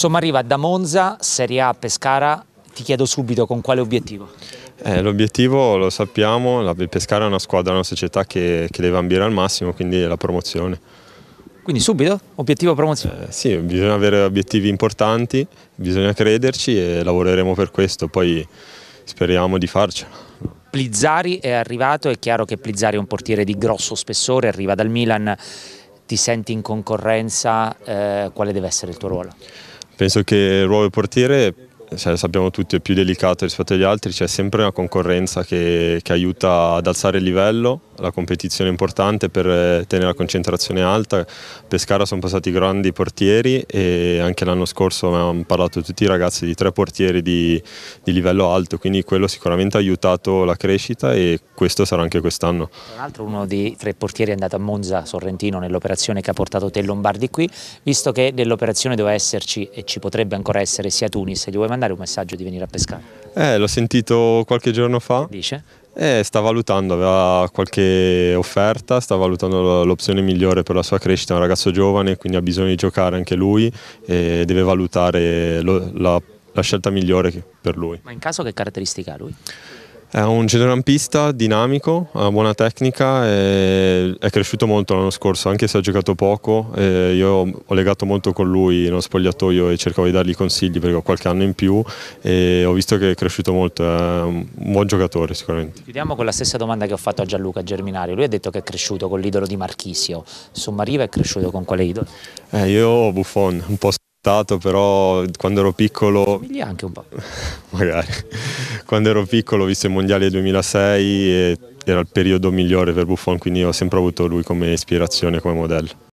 Insomma arriva da Monza, Serie A Pescara, ti chiedo subito con quale obiettivo? Eh, l'obiettivo lo sappiamo, la Pescara è una squadra, una società che, che deve ambire al massimo, quindi è la promozione. Quindi subito? Obiettivo promozione? Eh, sì, bisogna avere obiettivi importanti, bisogna crederci e lavoreremo per questo, poi speriamo di farcela. Plizzari è arrivato, è chiaro che Plizzari è un portiere di grosso spessore, arriva dal Milan, ti senti in concorrenza, eh, quale deve essere il tuo ruolo? penso che il ruolo del portiere cioè, sappiamo tutti è più delicato rispetto agli altri, c'è sempre una concorrenza che, che, aiuta ad alzare il livello, la competizione è importante per eh, tenere la concentrazione alta, Pescara sono passati grandi portieri e anche l'anno scorso hanno parlato tutti i ragazzi di tre portieri di, di livello alto, quindi quello sicuramente ha aiutato la crescita e questo sarà anche quest'anno. Tra l'altro uno dei tre portieri è andato a Monza Sorrentino nell'operazione che ha portato Te Lombardi qui, visto che nell'operazione doveva esserci e ci potrebbe ancora essere sia Tunis, gli vuoi mandare mandare un messaggio di venire a pescare? Eh, l'ho sentito qualche giorno fa. Dice? Eh, sta valutando, aveva qualche offerta, sta valutando l'opzione migliore per la sua crescita, è un ragazzo giovane, quindi ha bisogno di giocare anche lui e deve valutare lo, la, la scelta migliore per lui. Ma in caso che caratteristica ha lui? È un centrocampista dinamico, ha buona tecnica, è cresciuto molto l'anno scorso, anche se ha giocato poco. io ho legato molto con lui nello spogliatoio e cercavo di dargli consigli perché ho qualche anno in più e ho visto che è cresciuto molto, è un buon giocatore sicuramente. Chiudiamo con la stessa domanda che ho fatto a Gianluca Germinario. Lui ha detto che è cresciuto con l'idolo di Marchisio. Sommariva è cresciuto con quale idolo? Eh, io Buffon, un po' stato, però quando ero piccolo... Somigli anche un po'. magari. quando ero piccolo ho visto i mondiali del 2006 e era il periodo migliore per Buffon, quindi ho sempre avuto lui come ispirazione, come modello.